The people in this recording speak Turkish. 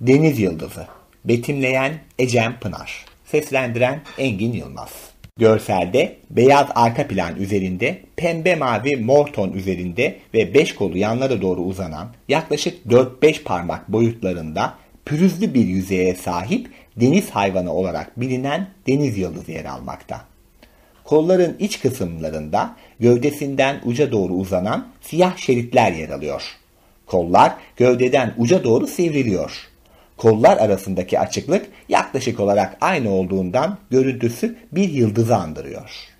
Deniz Yıldızı. Betimleyen Ecem Pınar. Seslendiren Engin Yılmaz. Görselde beyaz arka plan üzerinde, pembe mavi mor ton üzerinde ve beş kolu yanlara doğru uzanan yaklaşık 4-5 parmak boyutlarında pürüzlü bir yüzeye sahip deniz hayvanı olarak bilinen deniz yıldızı yer almakta. Kolların iç kısımlarında gövdesinden uca doğru uzanan siyah şeritler yer alıyor. Kollar gövdeden uca doğru sivriliyor kollar arasındaki açıklık yaklaşık olarak aynı olduğundan görüntüsü bir yıldızı andırıyor.